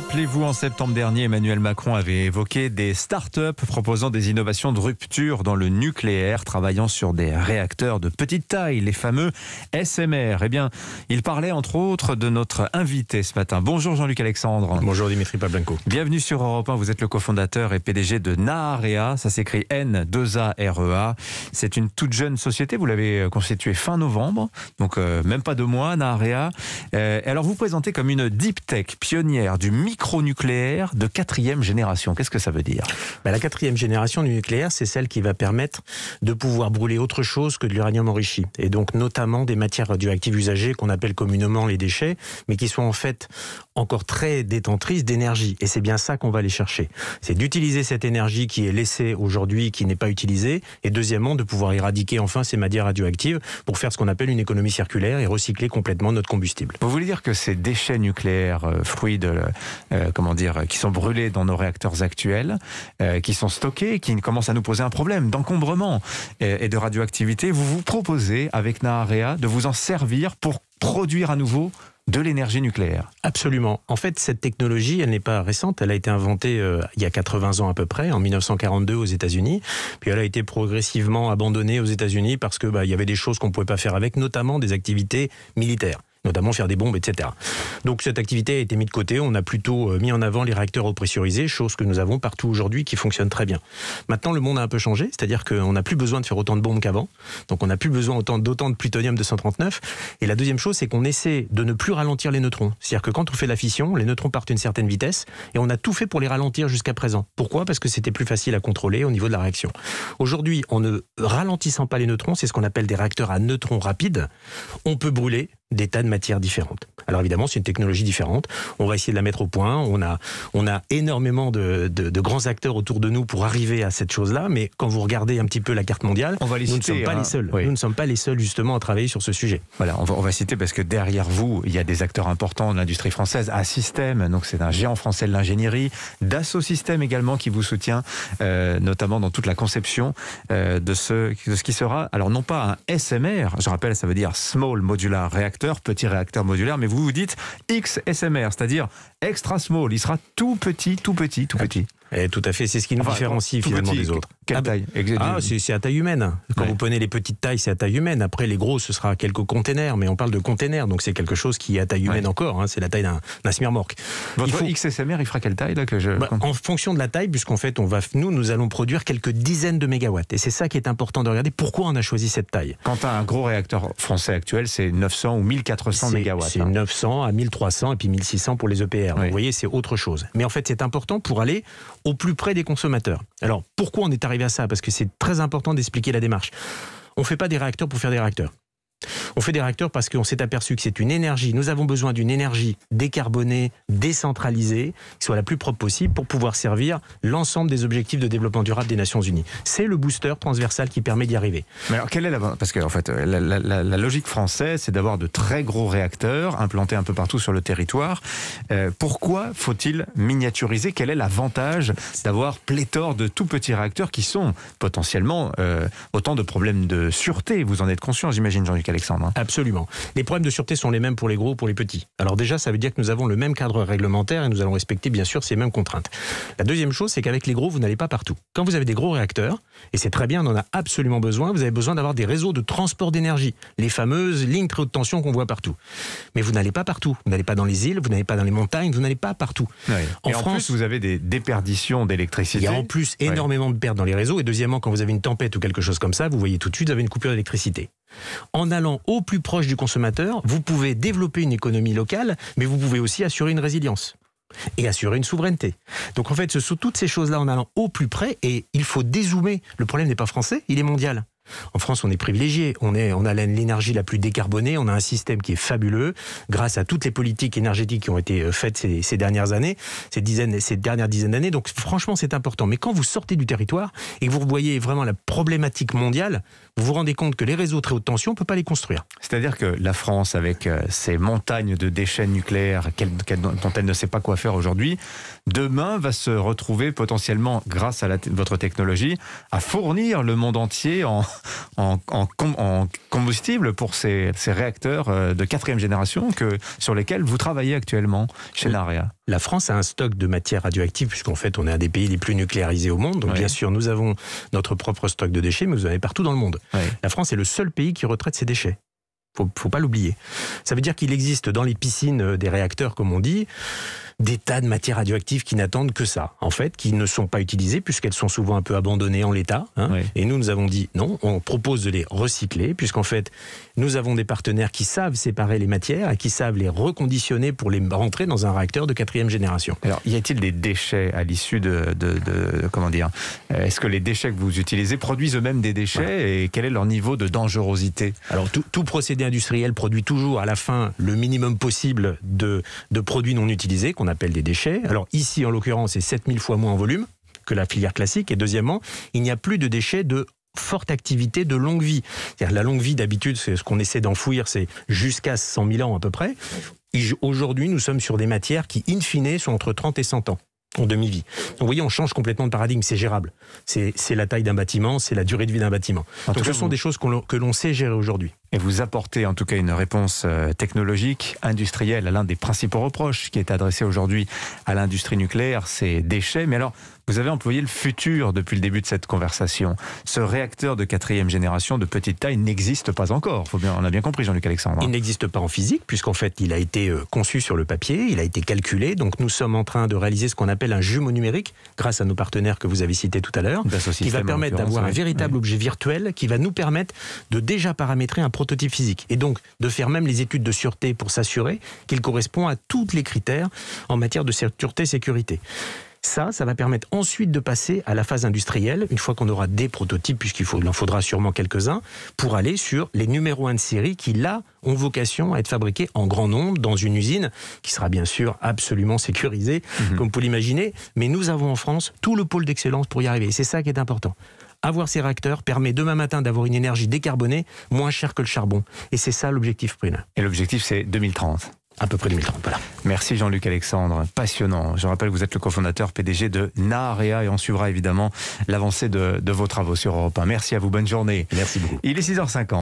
Rappelez-vous, en septembre dernier, Emmanuel Macron avait évoqué des start-up proposant des innovations de rupture dans le nucléaire, travaillant sur des réacteurs de petite taille, les fameux SMR. Eh bien, il parlait entre autres de notre invité ce matin. Bonjour Jean-Luc Alexandre. Bonjour Dimitri Pablenko. Bienvenue sur Europe 1. Vous êtes le cofondateur et PDG de Naarea. E Ça s'écrit N2AREA. E C'est une toute jeune société. Vous l'avez euh, constituée fin novembre, donc euh, même pas deux mois, Naarea. E euh, alors, vous présentez comme une deep tech pionnière du micronucléaire de quatrième génération. Qu'est-ce que ça veut dire bah, La quatrième génération du nucléaire, c'est celle qui va permettre de pouvoir brûler autre chose que de l'uranium enrichi, et donc notamment des matières radioactives usagées qu'on appelle communément les déchets, mais qui sont en fait encore très détentrice d'énergie. Et c'est bien ça qu'on va aller chercher. C'est d'utiliser cette énergie qui est laissée aujourd'hui, qui n'est pas utilisée, et deuxièmement, de pouvoir éradiquer enfin ces matières radioactives pour faire ce qu'on appelle une économie circulaire et recycler complètement notre combustible. Vous voulez dire que ces déchets nucléaires, euh, fruits euh, comment dire, euh, qui sont brûlés dans nos réacteurs actuels, qui sont stockés, qui commencent à nous poser un problème d'encombrement et, et de radioactivité, vous vous proposez avec Naharea de vous en servir pour produire à nouveau de l'énergie nucléaire. Absolument. En fait, cette technologie, elle n'est pas récente. Elle a été inventée euh, il y a 80 ans à peu près, en 1942 aux États-Unis. Puis elle a été progressivement abandonnée aux États-Unis parce que bah, il y avait des choses qu'on pouvait pas faire avec, notamment des activités militaires notamment faire des bombes, etc. Donc cette activité a été mise de côté. On a plutôt euh, mis en avant les réacteurs eau chose que nous avons partout aujourd'hui qui fonctionne très bien. Maintenant, le monde a un peu changé, c'est-à-dire qu'on n'a plus besoin de faire autant de bombes qu'avant. Donc on n'a plus besoin d'autant de plutonium-239. Et la deuxième chose, c'est qu'on essaie de ne plus ralentir les neutrons. C'est-à-dire que quand on fait la fission, les neutrons partent à une certaine vitesse et on a tout fait pour les ralentir jusqu'à présent. Pourquoi Parce que c'était plus facile à contrôler au niveau de la réaction. Aujourd'hui, en ne ralentissant pas les neutrons, c'est ce qu'on appelle des réacteurs à neutrons rapides, on peut brûler des tas de matières différentes. Alors évidemment, c'est une technologie différente. On va essayer de la mettre au point. On a, on a énormément de, de, grands acteurs autour de nous pour arriver à cette chose-là. Mais quand vous regardez un petit peu la carte mondiale, on va les nous ne sommes pas hein. les seuls. Nous ne sommes pas les seuls justement à travailler sur ce sujet. Voilà, on va, citer parce que derrière vous, il y a des acteurs importants de l'industrie française, Assystem, donc c'est un géant français de l'ingénierie, Dassault Systèmes également qui vous soutient, euh, notamment dans toute la conception euh, de, ce, de ce qui sera, alors non pas un SMR, je rappelle, ça veut dire Small Modular Reactor petit réacteur modulaire, mais vous vous dites XSMR, c'est-à-dire extra small. Il sera tout petit, tout petit, tout petit. Et eh, tout à fait, c'est ce qui nous différencie finalement des autres. Ah, bah. taille ah, C'est à taille humaine. Quand vous prenez les petites tailles, c'est à taille humaine. Après, les gros, ce sera quelques containers, mais on parle de containers, donc c'est quelque chose qui est à taille humaine encore. Hein. c'est la taille d'un smirmorque. Votre XSMR, il fera quelle taille bah, En fonction de la taille, puisqu'en fait, on va, nous, nous allons produire quelques dizaines de mégawatts. Et c'est ça qui est important de regarder. Pourquoi on a choisi cette taille Quant à un gros réacteur français actuel, c'est 900 ou 1400 mégawatts. C'est 900 hein. à 1300 et puis 1600 pour les EPR. Vous voyez, c'est autre chose. Mais en fait, c'est important pour aller au plus près des consommateurs. Alors, pourquoi on est arrivé à ça, parce que c'est très important d'expliquer la démarche. On ne fait pas des réacteurs pour faire des réacteurs. On fait des réacteurs parce qu'on s'est aperçu que c'est une énergie. Nous avons besoin d'une énergie décarbonée, décentralisée, qui soit la plus propre possible pour pouvoir servir l'ensemble des objectifs de développement durable des Nations Unies. C'est le booster transversal qui permet d'y arriver. Mais alors, quelle est la... Parce que, en fait, euh, la, la, logique française, c'est d'avoir de très gros réacteurs implantés un peu partout sur le territoire. Euh, pourquoi faut-il miniaturiser Quel est l'avantage d'avoir pléthore de tout petits réacteurs qui sont potentiellement euh, autant de problèmes de sûreté Vous en êtes conscient, j'imagine, Jean-Luc Alexandre. Absolument. Les problèmes de sûreté sont les mêmes pour les gros ou pour les petits. Alors déjà, ça veut dire que nous avons le même cadre réglementaire et nous allons respecter bien sûr ces mêmes contraintes. La deuxième chose, c'est qu'avec les gros, vous n'allez pas partout. Quand vous avez des gros réacteurs, et c'est très bien, on en a absolument besoin, vous avez besoin d'avoir des réseaux de transport d'énergie, les fameuses lignes très haute tension qu'on voit partout. Mais vous n'allez pas partout. Vous n'allez pas dans les îles, vous n'allez pas dans les montagnes, vous n'allez pas partout. En, France, vous avez des déperditions d'électricité. Il y a en plus énormément de pertes dans les réseaux. Et deuxièmement, quand vous avez une tempête ou quelque chose comme ça, vous voyez tout de suite, vous avez une coupure d'électricité. En allant au plus proche du consommateur, vous pouvez développer une économie locale, mais vous pouvez aussi assurer une résilience et assurer une souveraineté. Donc en fait, ce sont toutes ces choses-là en allant au plus près, et il faut dézoomer. Le problème n'est pas français, il est mondial. En France, on est privilégié. On, est, on a l'énergie la plus décarbonée. On a un système qui est fabuleux grâce à toutes les politiques énergétiques qui ont été euh, faites ces, dernières années, ces, dizaines, ces dernières dizaines d'années. Donc, franchement, c'est important. Mais quand vous sortez du territoire et que vous voyez vraiment la problématique mondiale, vous vous rendez compte que les réseaux très haute tension, on ne peut pas les construire. C'est-à-dire que la France, avec euh, ses montagnes de déchets nucléaires dont elle ne sait pas quoi faire aujourd'hui, demain va se retrouver potentiellement, grâce à votre technologie, à fournir le monde entier en, en, combustible pour ces, réacteurs euh, de quatrième génération que, sur lesquels vous travaillez actuellement chez l'AREA La France a un stock de matières radioactives puisqu'en fait on est un des pays les plus nucléarisés au monde. Donc bien sûr nous avons notre propre stock de déchets, mais vous en avez partout dans le monde. La France est le seul pays qui retraite ses déchets faut, faut pas l'oublier. Ça veut dire qu'il existe dans les piscines euh, des réacteurs, comme on dit, des tas de matières radioactives qui n'attendent que ça, en fait, qui ne sont pas utilisées puisqu'elles sont souvent un peu abandonnées en l'état. Hein. Et nous, nous avons dit non, on propose de les recycler puisqu'en fait, nous avons des partenaires qui savent séparer les matières et qui savent les reconditionner pour les rentrer dans un réacteur de quatrième génération. Alors, y a-t-il des déchets à l'issue de, comment dire euh, Est-ce que les déchets que vous utilisez produisent eux-mêmes des déchets et quel est leur niveau de dangerosité Alors, tout, procédé industriel produit toujours à la fin le minimum possible de, de produits non utilisés qu'on appelle des déchets. Alors ici, en l'occurrence, c'est 7000 fois moins en volume que la filière classique. Et deuxièmement, il n'y a plus de déchets de forte activité de longue vie. cest la longue vie d'habitude, c'est ce qu'on essaie d'enfouir, c'est jusqu'à 100 000 ans à peu près. Aujourd'hui, nous sommes sur des matières qui, in fine, sont entre 30 et 100 ans en demi-vie. Donc vous voyez, on change complètement de paradigme, c'est gérable. C'est la taille d'un bâtiment, c'est la durée de vie d'un bâtiment. Donc ce sont des choses que l'on sait gérer aujourd'hui. Et vous apportez en tout cas une réponse euh, technologique, industrielle à l'un des principaux reproches qui est adressé aujourd'hui à l'industrie nucléaire, ces déchets. Mais alors, vous avez employé le futur depuis le début de cette conversation. Ce réacteur de quatrième génération de petite taille n'existe pas encore. Faut bien, on a bien compris, Jean-Luc Alexandre. Il n'existe pas en physique, puisqu'en fait, il a été euh, conçu sur le papier, il a été calculé. Donc, nous sommes en train de réaliser ce qu'on appelle un jumeau numérique, grâce à nos partenaires que vous avez cités tout à l'heure, qui va permettre d'avoir un véritable objet virtuel qui va nous permettre de déjà paramétrer un prototype physique. Et donc de faire même les études de sûreté pour s'assurer qu'il correspond à tous les critères en matière de sûreté-sécurité. Ça, ça va permettre ensuite de passer à la phase industrielle, une fois qu'on aura des prototypes, puisqu'il en faudra sûrement quelques-uns, pour aller sur les numéros 1 de série qui, là, ont vocation à être fabriqués en grand nombre dans une usine qui sera bien sûr absolument sécurisée, mhm. comme vous l'imaginer. Mais nous avons en France tout le pôle d'excellence pour y arriver. Et c'est ça qui est important. Avoir ces réacteurs permet demain matin d'avoir une énergie décarbonée moins chère que le charbon. Et c'est ça l'objectif Prune. Et l'objectif, c'est 2030 à peu près 2030. Merci Jean-Luc Alexandre, passionnant. Je rappelle que vous êtes le cofondateur PDG de NAREA et on suivra évidemment l'avancée de, de, vos travaux sur Europe 1. Merci à vous, bonne journée. Merci beaucoup. Il est 6h50.